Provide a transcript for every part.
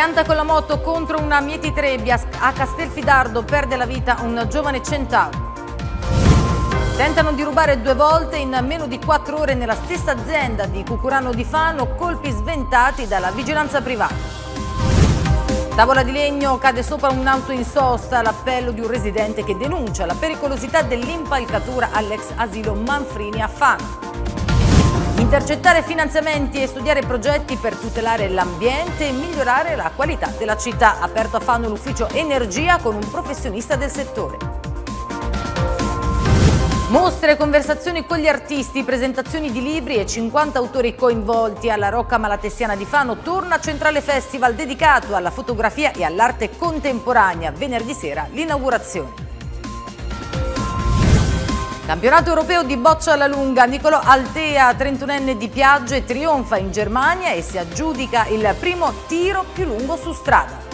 Schianta con la moto contro una mietitrebbia a Castelfidardo, perde la vita un giovane centauro. Tentano di rubare due volte in meno di quattro ore nella stessa azienda di Cucurano di Fano, colpi sventati dalla vigilanza privata. Tavola di legno cade sopra un'auto in sosta, l'appello di un residente che denuncia la pericolosità dell'impalcatura all'ex asilo Manfrini a Fano intercettare finanziamenti e studiare progetti per tutelare l'ambiente e migliorare la qualità della città. Aperto a Fano l'ufficio Energia con un professionista del settore. Mostre, conversazioni con gli artisti, presentazioni di libri e 50 autori coinvolti alla Rocca Malatessiana di Fano torna Centrale Festival dedicato alla fotografia e all'arte contemporanea. Venerdì sera l'inaugurazione. Campionato europeo di boccia alla lunga, Nicolo Altea, 31enne di Piagge, trionfa in Germania e si aggiudica il primo tiro più lungo su strada.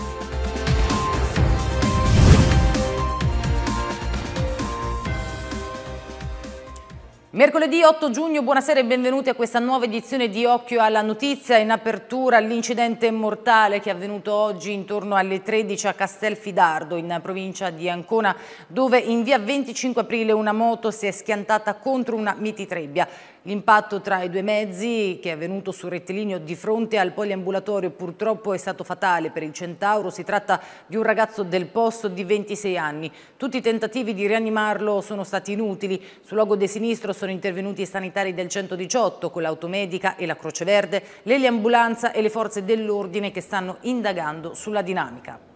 Mercoledì 8 giugno, buonasera e benvenuti a questa nuova edizione di Occhio alla Notizia. In apertura all'incidente mortale che è avvenuto oggi intorno alle 13 a Castelfidardo, in provincia di Ancona, dove in via 25 aprile una moto si è schiantata contro una mititrebbia. L'impatto tra i due mezzi, che è avvenuto sul rettilineo di fronte al poliambulatorio, purtroppo è stato fatale per il Centauro. Si tratta di un ragazzo del posto di 26 anni. Tutti i tentativi di rianimarlo sono stati inutili. Sul luogo di sinistro sono intervenuti i sanitari del 118 con l'automedica e la Croce Verde, l'eliambulanza e le forze dell'ordine che stanno indagando sulla dinamica.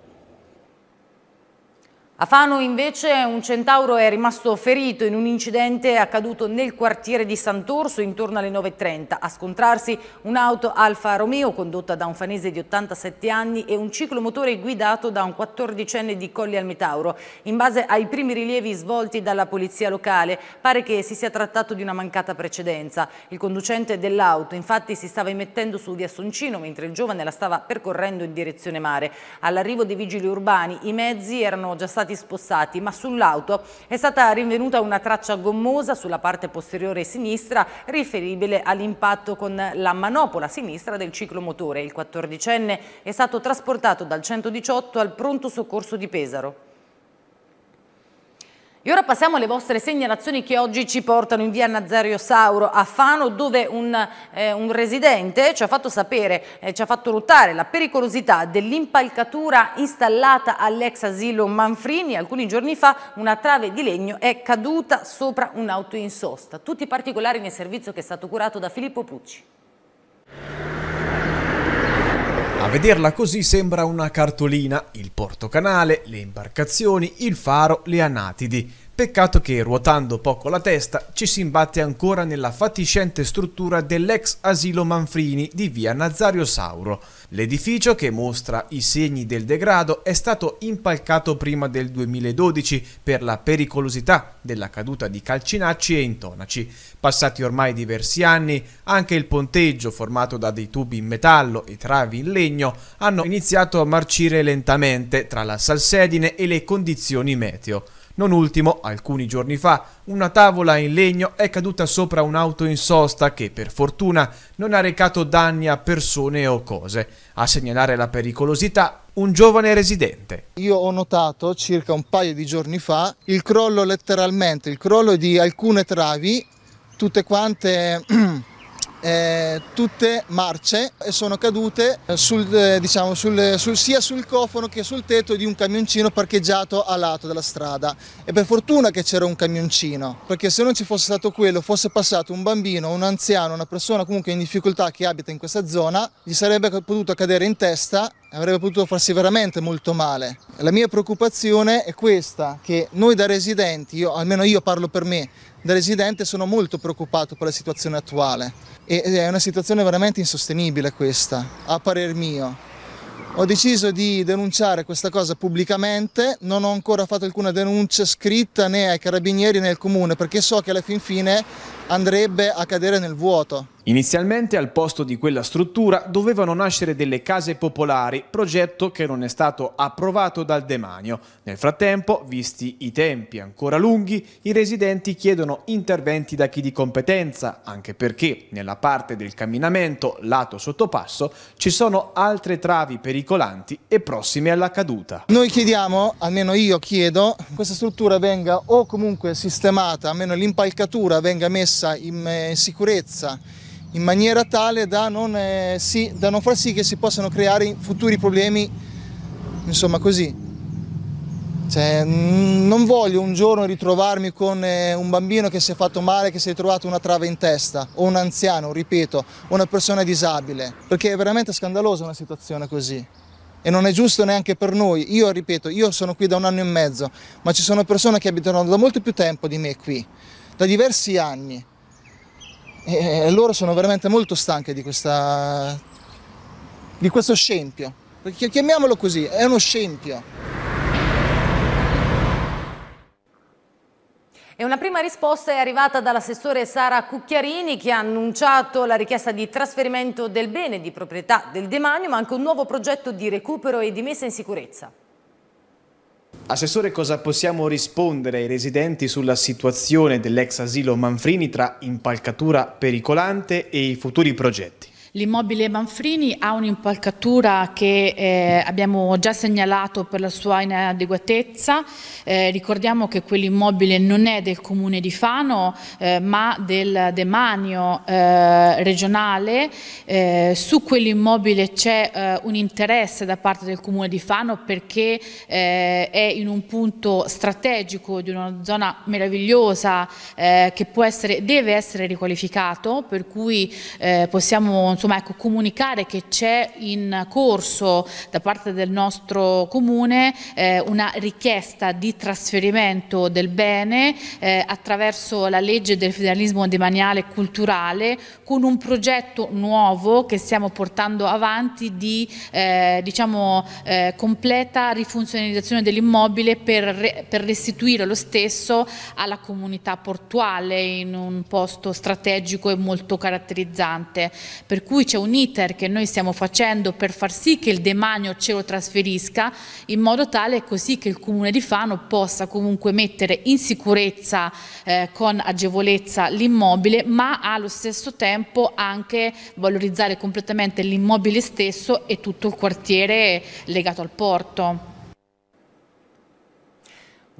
A Fano invece un centauro è rimasto ferito in un incidente accaduto nel quartiere di Sant'Orso intorno alle 9.30 a scontrarsi un'auto Alfa Romeo condotta da un fanese di 87 anni e un ciclomotore guidato da un 14enne di Colli al Metauro. In base ai primi rilievi svolti dalla polizia locale pare che si sia trattato di una mancata precedenza. Il conducente dell'auto infatti si stava immettendo su via Soncino mentre il giovane la stava percorrendo in direzione mare. All'arrivo dei vigili urbani i mezzi erano già stati stati spostati, ma sull'auto è stata rinvenuta una traccia gommosa sulla parte posteriore sinistra riferibile all'impatto con la manopola sinistra del ciclomotore. Il 14enne è stato trasportato dal 118 al pronto soccorso di Pesaro. E ora passiamo alle vostre segnalazioni che oggi ci portano in via Nazario Sauro a Fano dove un, eh, un residente ci ha fatto sapere, eh, ci ha fatto notare la pericolosità dell'impalcatura installata all'ex asilo Manfrini. Alcuni giorni fa una trave di legno è caduta sopra un'auto in sosta. Tutti i particolari nel servizio che è stato curato da Filippo Pucci. A vederla così sembra una cartolina, il portocanale, le imbarcazioni, il faro, le anatidi. Peccato che ruotando poco la testa ci si imbatte ancora nella fatiscente struttura dell'ex asilo Manfrini di via Nazario Sauro. L'edificio, che mostra i segni del degrado, è stato impalcato prima del 2012 per la pericolosità della caduta di calcinacci e intonaci. Passati ormai diversi anni, anche il ponteggio, formato da dei tubi in metallo e travi in legno, hanno iniziato a marcire lentamente tra la salsedine e le condizioni meteo. Non ultimo, alcuni giorni fa, una tavola in legno è caduta sopra un'auto in sosta che per fortuna non ha recato danni a persone o cose. A segnalare la pericolosità un giovane residente. Io ho notato circa un paio di giorni fa il crollo letteralmente, il crollo di alcune travi, tutte quante eh, tutte marce e sono cadute eh, sul, eh, diciamo, sul, eh, sul, sia sul cofano che sul tetto di un camioncino parcheggiato a lato della strada e per fortuna che c'era un camioncino perché se non ci fosse stato quello fosse passato un bambino, un anziano, una persona comunque in difficoltà che abita in questa zona gli sarebbe potuto cadere in testa e avrebbe potuto farsi veramente molto male. La mia preoccupazione è questa, che noi da residenti, io, almeno io parlo per me, da residente sono molto preoccupato per la situazione attuale e è una situazione veramente insostenibile questa, a parer mio. Ho deciso di denunciare questa cosa pubblicamente, non ho ancora fatto alcuna denuncia scritta né ai carabinieri né al comune perché so che alla fin fine andrebbe a cadere nel vuoto. Inizialmente al posto di quella struttura dovevano nascere delle case popolari, progetto che non è stato approvato dal demanio. Nel frattempo, visti i tempi ancora lunghi, i residenti chiedono interventi da chi di competenza, anche perché nella parte del camminamento, lato sottopasso, ci sono altre travi pericolanti e prossime alla caduta. Noi chiediamo, almeno io chiedo, questa struttura venga o comunque sistemata, almeno l'impalcatura venga messa messa eh, in sicurezza in maniera tale da non, eh, sì, da non far sì che si possano creare futuri problemi, insomma così. Cioè, non voglio un giorno ritrovarmi con eh, un bambino che si è fatto male, che si è trovato una trave in testa, o un anziano, ripeto, o una persona disabile, perché è veramente scandalosa una situazione così. E non è giusto neanche per noi. Io, ripeto, io sono qui da un anno e mezzo, ma ci sono persone che abitano da molto più tempo di me qui da diversi anni e loro sono veramente molto stanche di, questa, di questo scempio, perché chiamiamolo così, è uno scempio. E una prima risposta è arrivata dall'assessore Sara Cucchiarini che ha annunciato la richiesta di trasferimento del bene di proprietà del demanio ma anche un nuovo progetto di recupero e di messa in sicurezza. Assessore, cosa possiamo rispondere ai residenti sulla situazione dell'ex asilo Manfrini tra impalcatura pericolante e i futuri progetti? L'immobile Manfrini ha un'impalcatura che eh, abbiamo già segnalato per la sua inadeguatezza, eh, ricordiamo che quell'immobile non è del comune di Fano eh, ma del demanio eh, regionale, eh, su quell'immobile c'è eh, un interesse da parte del comune di Fano perché è in un punto strategico di una zona meravigliosa che essere, deve essere riqualificato per cui possiamo insomma, insomma, ecco, comunicare che c'è in corso da parte del nostro comune eh, una richiesta di trasferimento del bene eh, attraverso la legge del federalismo demaniale culturale con un progetto nuovo che stiamo portando avanti di eh, diciamo, eh, completa rifunzionalizzazione dell'immobile per, per restituire lo stesso alla comunità portuale in un posto strategico e molto caratterizzante. Per cui lui c'è un iter che noi stiamo facendo per far sì che il demanio ce lo trasferisca in modo tale così che il Comune di Fano possa comunque mettere in sicurezza eh, con agevolezza l'immobile ma allo stesso tempo anche valorizzare completamente l'immobile stesso e tutto il quartiere legato al porto.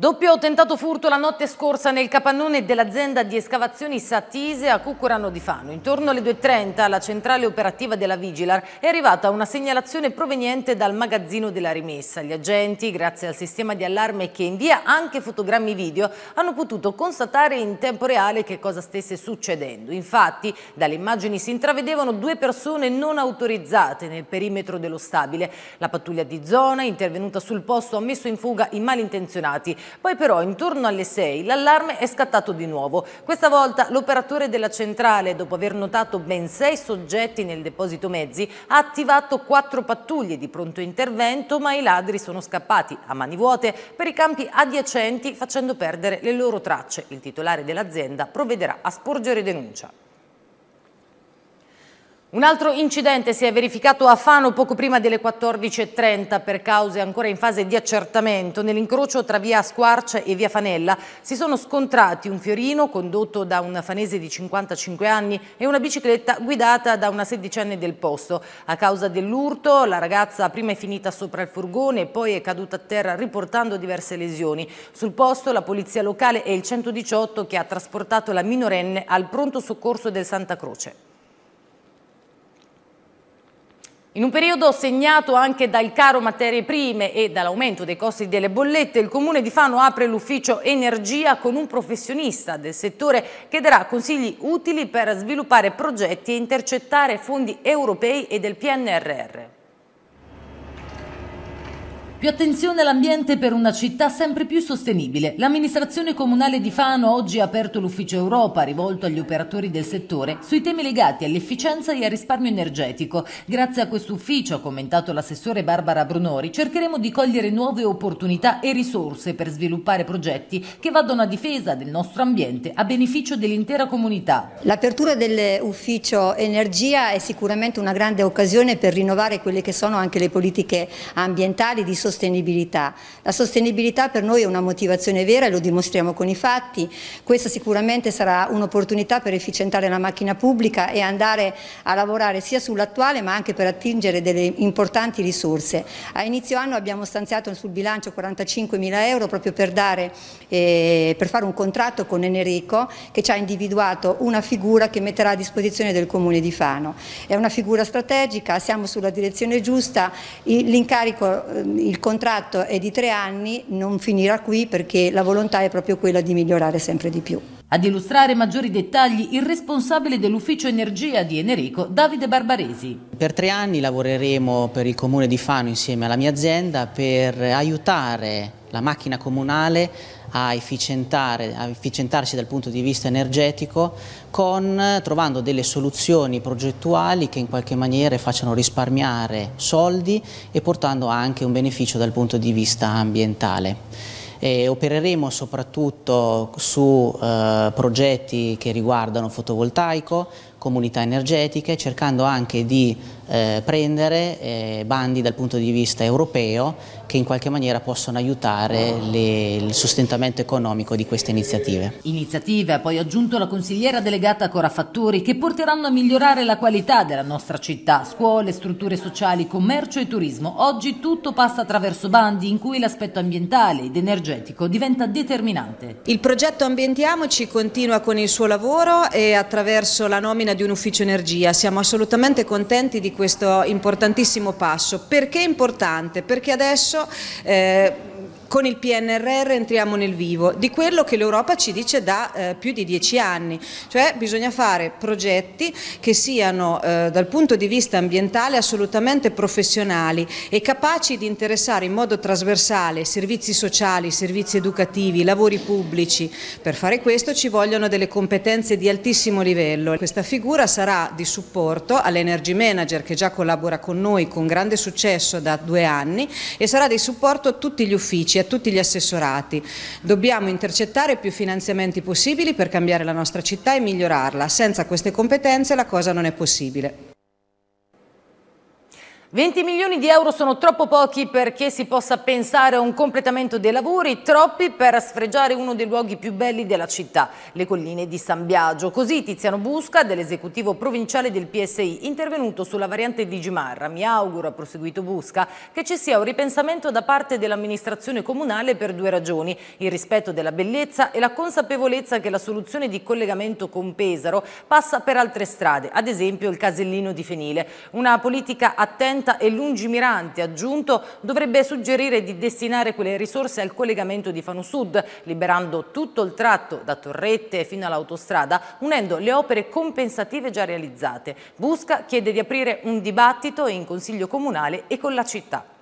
Doppio tentato furto la notte scorsa nel capannone dell'azienda di escavazioni Satise a Cucurano di Fano. Intorno alle 2.30 alla centrale operativa della Vigilar è arrivata una segnalazione proveniente dal magazzino della rimessa. Gli agenti, grazie al sistema di allarme che invia anche fotogrammi video, hanno potuto constatare in tempo reale che cosa stesse succedendo. Infatti, dalle immagini si intravedevano due persone non autorizzate nel perimetro dello stabile. La pattuglia di zona, intervenuta sul posto, ha messo in fuga i malintenzionati. Poi però intorno alle 6 l'allarme è scattato di nuovo. Questa volta l'operatore della centrale, dopo aver notato ben 6 soggetti nel deposito mezzi, ha attivato 4 pattuglie di pronto intervento, ma i ladri sono scappati a mani vuote per i campi adiacenti facendo perdere le loro tracce. Il titolare dell'azienda provvederà a sporgere denuncia. Un altro incidente si è verificato a Fano poco prima delle 14.30 per cause ancora in fase di accertamento. Nell'incrocio tra via Squarcia e via Fanella si sono scontrati un fiorino condotto da un fanese di 55 anni e una bicicletta guidata da una sedicenne del posto. A causa dell'urto la ragazza prima è finita sopra il furgone e poi è caduta a terra riportando diverse lesioni. Sul posto la polizia locale e il 118 che ha trasportato la minorenne al pronto soccorso del Santa Croce. In un periodo segnato anche dal caro materie prime e dall'aumento dei costi delle bollette, il Comune di Fano apre l'ufficio Energia con un professionista del settore che darà consigli utili per sviluppare progetti e intercettare fondi europei e del PNRR. Più attenzione all'ambiente per una città sempre più sostenibile. L'amministrazione comunale di Fano oggi ha aperto l'ufficio Europa rivolto agli operatori del settore sui temi legati all'efficienza e al risparmio energetico. Grazie a questo ufficio, ha commentato l'assessore Barbara Brunori, cercheremo di cogliere nuove opportunità e risorse per sviluppare progetti che vadano a difesa del nostro ambiente a beneficio dell'intera comunità. L'apertura dell'ufficio energia è sicuramente una grande occasione per rinnovare quelle che sono anche le politiche ambientali di sostenibilità sostenibilità. La sostenibilità per noi è una motivazione vera e lo dimostriamo con i fatti. Questa sicuramente sarà un'opportunità per efficientare la macchina pubblica e andare a lavorare sia sull'attuale ma anche per attingere delle importanti risorse. A inizio anno abbiamo stanziato sul bilancio 45 mila euro proprio per, dare, eh, per fare un contratto con Enrico che ci ha individuato una figura che metterà a disposizione del Comune di Fano. È una figura strategica, siamo sulla direzione giusta, l'incarico, ehm, il il contratto è di tre anni, non finirà qui perché la volontà è proprio quella di migliorare sempre di più. Ad illustrare maggiori dettagli il responsabile dell'ufficio energia di Enerico, Davide Barbaresi. Per tre anni lavoreremo per il comune di Fano insieme alla mia azienda per aiutare la macchina comunale a, a, efficientarsi dal punto di vista energetico con, trovando delle soluzioni progettuali che in qualche maniera facciano risparmiare soldi e portando anche un beneficio dal punto di vista ambientale. E opereremo soprattutto su eh, progetti che riguardano fotovoltaico, comunità energetiche, cercando anche di eh, prendere eh, bandi dal punto di vista europeo che in qualche maniera possono aiutare le, il sostentamento economico di queste iniziative. Iniziative ha poi aggiunto la consigliera delegata Cora Fattori, che porteranno a migliorare la qualità della nostra città, scuole, strutture sociali, commercio e turismo. Oggi tutto passa attraverso bandi in cui l'aspetto ambientale ed energetico diventa determinante. Il progetto Ambientiamoci continua con il suo lavoro e attraverso la nomina nomina di un ufficio energia, siamo assolutamente contenti di questo importantissimo passo. Perché è importante? Perché adesso... Eh, con il PNRR entriamo nel vivo di quello che l'Europa ci dice da eh, più di dieci anni, cioè bisogna fare progetti che siano eh, dal punto di vista ambientale assolutamente professionali e capaci di interessare in modo trasversale servizi sociali, servizi educativi, lavori pubblici. Per fare questo ci vogliono delle competenze di altissimo livello. Questa figura sarà di supporto all'energy manager che già collabora con noi con grande successo da due anni e sarà di supporto a tutti gli uffici a tutti gli assessorati. Dobbiamo intercettare più finanziamenti possibili per cambiare la nostra città e migliorarla. Senza queste competenze la cosa non è possibile. 20 milioni di euro sono troppo pochi perché si possa pensare a un completamento dei lavori, troppi per sfregiare uno dei luoghi più belli della città, le colline di San Biagio. Così Tiziano Busca, dell'esecutivo provinciale del PSI, intervenuto sulla variante di Gimarra. Mi auguro, ha proseguito Busca, che ci sia un ripensamento da parte dell'amministrazione comunale per due ragioni, il rispetto della bellezza e la consapevolezza che la soluzione di collegamento con Pesaro passa per altre strade, ad esempio il casellino di Fenile. Una politica attenta attenta e lungimirante, aggiunto, dovrebbe suggerire di destinare quelle risorse al collegamento di Fano Sud, liberando tutto il tratto da Torrette fino all'autostrada, unendo le opere compensative già realizzate. Busca chiede di aprire un dibattito in Consiglio Comunale e con la città.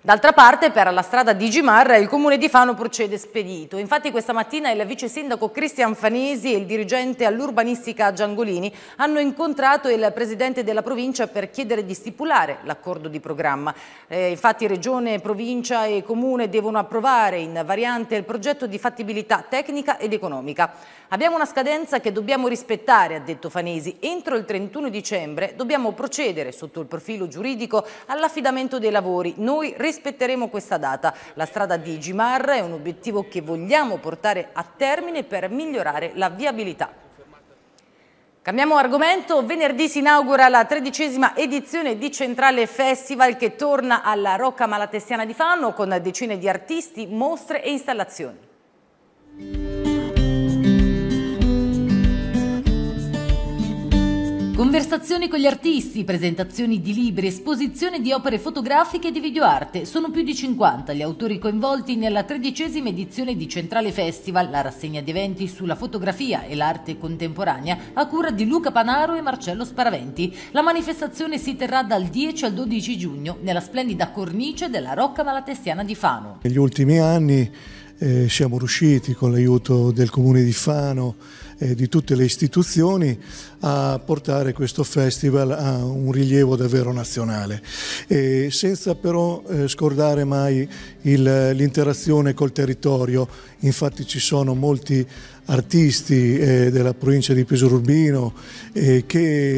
D'altra parte, per la strada di Gimarra, il comune di Fano procede spedito. Infatti questa mattina il vice sindaco Cristian Fanesi e il dirigente all'urbanistica Giangolini hanno incontrato il presidente della provincia per chiedere di stipulare l'accordo di programma. Eh, infatti regione, provincia e comune devono approvare in variante il progetto di fattibilità tecnica ed economica. Abbiamo una scadenza che dobbiamo rispettare, ha detto Fanesi. Entro il 31 dicembre dobbiamo procedere sotto il profilo giuridico all'affidamento dei lavori. Noi rispetteremo questa data. La strada di Gimarra è un obiettivo che vogliamo portare a termine per migliorare la viabilità. Cambiamo argomento, venerdì si inaugura la tredicesima edizione di Centrale Festival che torna alla Rocca Malatestiana di Fanno con decine di artisti, mostre e installazioni. Conversazioni con gli artisti, presentazioni di libri, esposizioni di opere fotografiche e di videoarte. Sono più di 50 gli autori coinvolti nella tredicesima edizione di Centrale Festival, la rassegna di eventi sulla fotografia e l'arte contemporanea a cura di Luca Panaro e Marcello Sparaventi. La manifestazione si terrà dal 10 al 12 giugno nella splendida cornice della Rocca Malatestiana di Fano. Negli ultimi anni eh, siamo riusciti con l'aiuto del comune di Fano e di tutte le istituzioni a portare questo festival a un rilievo davvero nazionale, e senza però eh, scordare mai l'interazione col territorio, infatti ci sono molti artisti eh, della provincia di Pesorurbino eh,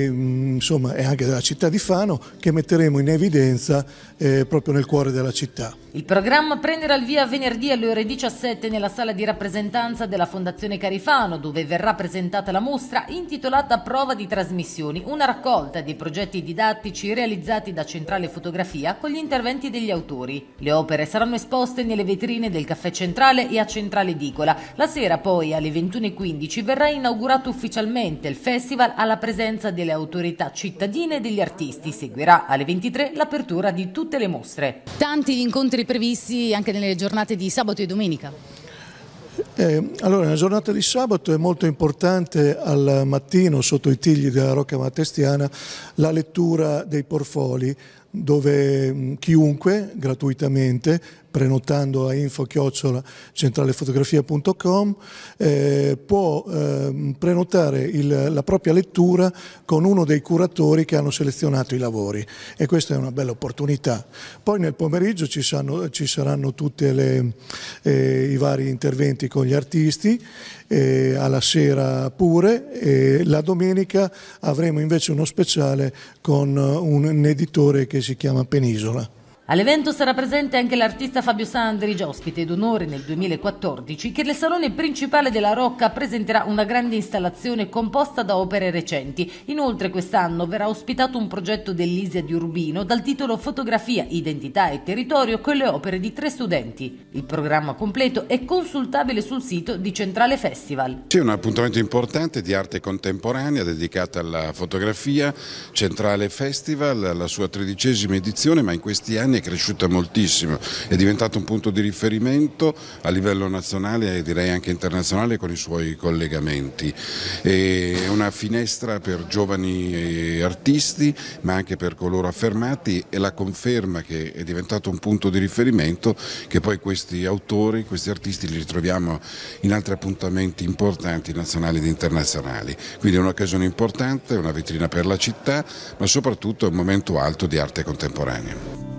mm, e anche della città di Fano che metteremo in evidenza eh, proprio nel cuore della città. Il programma prenderà il via venerdì alle ore 17 nella sala di rappresentanza della Fondazione Carifano dove verrà sarà presentata la mostra intitolata Prova di trasmissioni, una raccolta di progetti didattici realizzati da Centrale Fotografia con gli interventi degli autori. Le opere saranno esposte nelle vetrine del Caffè Centrale e a Centrale Edicola. La sera poi alle 21.15 verrà inaugurato ufficialmente il festival alla presenza delle autorità cittadine e degli artisti. Seguirà alle 23 l'apertura di tutte le mostre. Tanti incontri previsti anche nelle giornate di sabato e domenica. Eh, allora, la giornata di sabato è molto importante al mattino, sotto i tigli della Rocca Matestiana, la lettura dei portfoli dove chiunque gratuitamente prenotando a info-centralefotografia.com eh, può eh, prenotare il, la propria lettura con uno dei curatori che hanno selezionato i lavori e questa è una bella opportunità. Poi nel pomeriggio ci, sanno, ci saranno tutti eh, i vari interventi con gli artisti, eh, alla sera pure e la domenica avremo invece uno speciale con un, un editore che si chiama Penisola. All'evento sarà presente anche l'artista Fabio Sandri, ospite d'onore nel 2014, che nel salone principale della Rocca presenterà una grande installazione composta da opere recenti. Inoltre quest'anno verrà ospitato un progetto dell'Isia di Urbino dal titolo Fotografia, Identità e Territorio con le opere di tre studenti. Il programma completo è consultabile sul sito di Centrale Festival. C'è un appuntamento importante di arte contemporanea dedicata alla fotografia, Centrale Festival, la sua tredicesima edizione, ma in questi anni è cresciuta moltissimo, è diventato un punto di riferimento a livello nazionale e direi anche internazionale con i suoi collegamenti. È una finestra per giovani eh, artisti ma anche per coloro affermati e la conferma che è diventato un punto di riferimento che poi questi autori, questi artisti li ritroviamo in altri appuntamenti importanti nazionali ed internazionali. Quindi è un'occasione importante, una vetrina per la città ma soprattutto è un momento alto di arte contemporanea.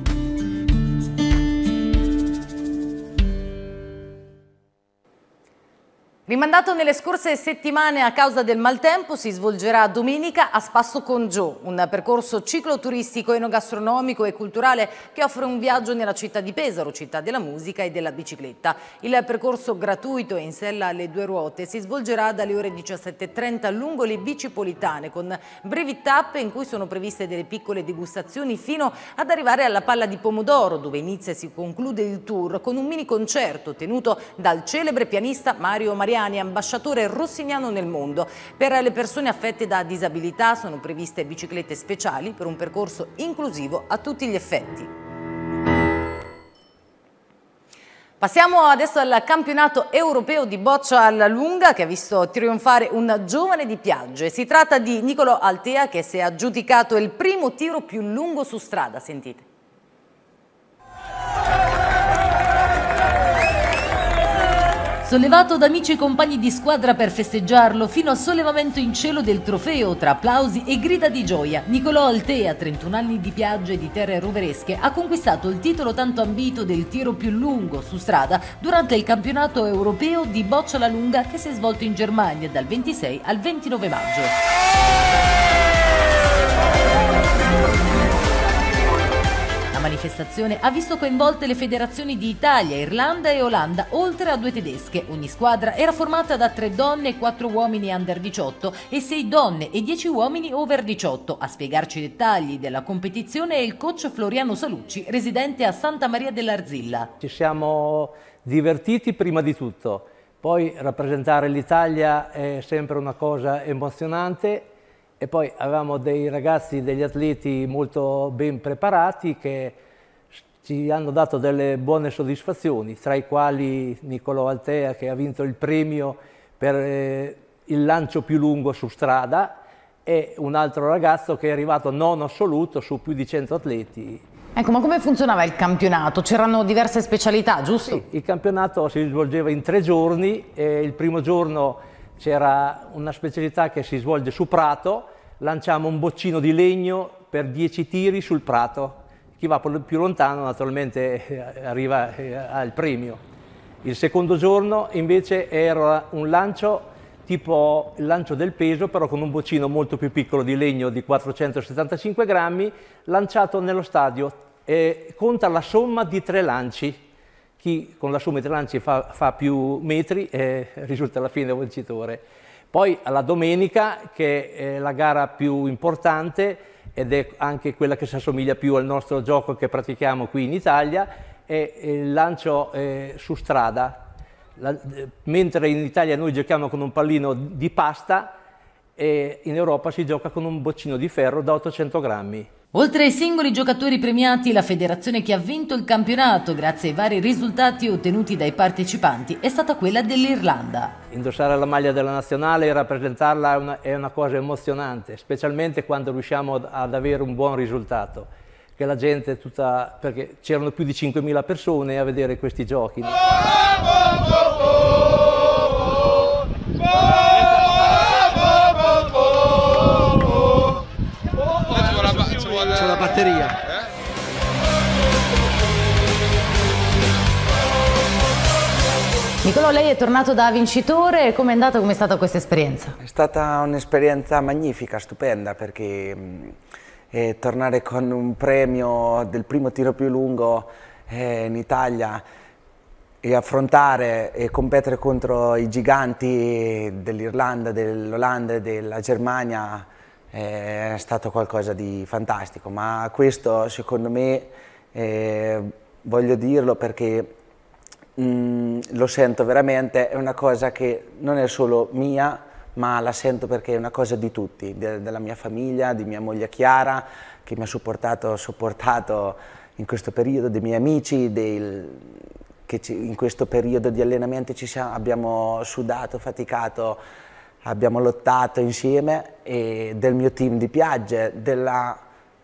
Rimandato nelle scorse settimane a causa del maltempo, si svolgerà domenica a Spasso con Gio, un percorso cicloturistico, enogastronomico e culturale che offre un viaggio nella città di Pesaro, città della musica e della bicicletta. Il percorso gratuito in sella alle due ruote si svolgerà dalle ore 17.30 lungo le bicipolitane, con brevi tappe in cui sono previste delle piccole degustazioni fino ad arrivare alla Palla di Pomodoro, dove inizia e si conclude il tour con un mini concerto tenuto dal celebre pianista Mario Mariano Giuliani, ambasciatore rossiniano nel mondo. Per le persone affette da disabilità sono previste biciclette speciali per un percorso inclusivo a tutti gli effetti. Passiamo adesso al campionato europeo di boccia alla lunga che ha visto trionfare un giovane di Piaggio. Si tratta di Nicolo Altea che si è aggiudicato il primo tiro più lungo su strada, sentite. sollevato da amici e compagni di squadra per festeggiarlo fino al sollevamento in cielo del trofeo tra applausi e grida di gioia. Nicolò Altea, 31 anni di piagge e di terre roveresche, ha conquistato il titolo tanto ambito del tiro più lungo su strada durante il campionato europeo di boccia alla lunga che si è svolto in Germania dal 26 al 29 maggio. manifestazione ha visto coinvolte le federazioni di Italia, Irlanda e Olanda, oltre a due tedesche. Ogni squadra era formata da tre donne e quattro uomini under 18 e sei donne e dieci uomini over 18. A spiegarci i dettagli della competizione è il coach Floriano Salucci, residente a Santa Maria dell'Arzilla. Ci siamo divertiti prima di tutto. Poi rappresentare l'Italia è sempre una cosa emozionante e poi avevamo dei ragazzi, degli atleti molto ben preparati che ci hanno dato delle buone soddisfazioni, tra i quali Niccolò Altea che ha vinto il premio per eh, il lancio più lungo su strada e un altro ragazzo che è arrivato non assoluto su più di 100 atleti. Ecco, ma come funzionava il campionato? C'erano diverse specialità, giusto? Sì, il campionato si svolgeva in tre giorni, eh, il primo giorno c'era una specialità che si svolge su prato, lanciamo un boccino di legno per 10 tiri sul prato. Chi va più lontano naturalmente eh, arriva eh, al premio. Il secondo giorno invece era un lancio tipo il lancio del peso, però con un boccino molto più piccolo di legno di 475 grammi, lanciato nello stadio. E conta la somma di tre lanci chi con la sua metranza fa, fa, più metri eh, risulta alla fine vincitore. Poi alla domenica, che è la gara più importante ed è anche quella che si assomiglia più al nostro gioco che pratichiamo qui in Italia, è il lancio eh, su strada. La, eh, mentre in Italia noi giochiamo con un pallino di pasta, in Europa si gioca con un boccino di ferro da 800 grammi. Oltre ai singoli giocatori premiati, la federazione che ha vinto il campionato grazie ai vari risultati ottenuti dai partecipanti è stata quella dell'Irlanda. Indossare la maglia della nazionale e rappresentarla è una, è una cosa emozionante, specialmente quando riusciamo ad, avere un buon risultato. Che la gente tutta... perché c'erano più di 5.000 persone a vedere questi giochi. Oh, oh, oh, Nicolò, lei è tornato da vincitore, come è andata, com'è stata questa esperienza? È stata un'esperienza magnifica, stupenda, perché eh, tornare con un premio del primo tiro più lungo eh, in Italia e affrontare e competere contro i giganti dell'Irlanda, dell'Olanda e della Germania eh, è stato qualcosa di fantastico, ma questo secondo me, eh, voglio dirlo perché mh, mm, lo sento veramente, è una cosa che non è solo mia, ma la sento perché è una cosa di tutti, de della mia famiglia, di mia moglie Chiara, che mi ha supportato, supportato in questo periodo, dei miei amici, del, che ci, in questo periodo di allenamento ci siamo, abbiamo sudato, faticato, abbiamo lottato insieme, e del mio team di Piagge, della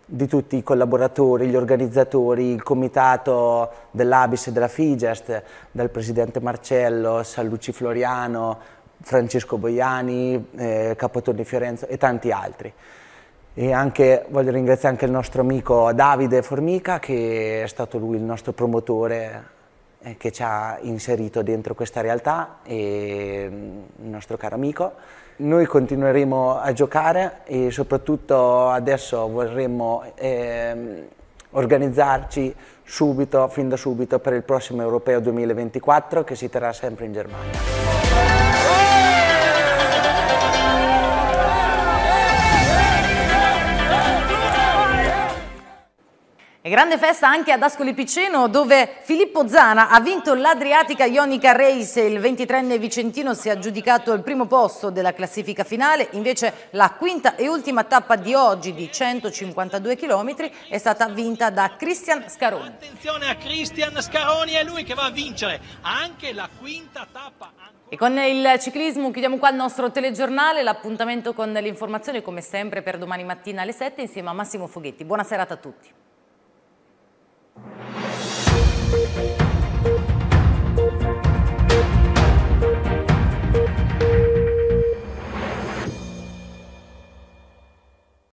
di tutti i collaboratori, gli organizzatori, il comitato dell'Abis e della Figest, dal presidente Marcello, Sallucci Floriano, Francesco Boiani, eh, Capotorni Fiorenzo e tanti altri. E anche, voglio ringraziare anche il nostro amico Davide Formica che è stato lui il nostro promotore eh, che ci ha inserito dentro questa realtà e mm, il nostro caro amico. Noi continueremo a giocare e soprattutto adesso vorremmo eh, organizzarci subito, fin da subito, per il prossimo Europeo 2024 che si terrà sempre in Germania. E grande festa anche ad Ascoli Piceno dove Filippo Zana ha vinto l'Adriatica Ionica Race, il 23enne Vicentino si è aggiudicato il primo posto della classifica finale, invece la quinta e ultima tappa di oggi di 152 km è stata vinta da Cristian Scaroni. Attenzione a Cristian Scaroni, è lui che va a vincere anche la quinta tappa. E con il ciclismo chiudiamo qua il nostro telegiornale, l'appuntamento con le informazioni come sempre per domani mattina alle 7 insieme a Massimo Foghetti. Buona serata a tutti. Thank you.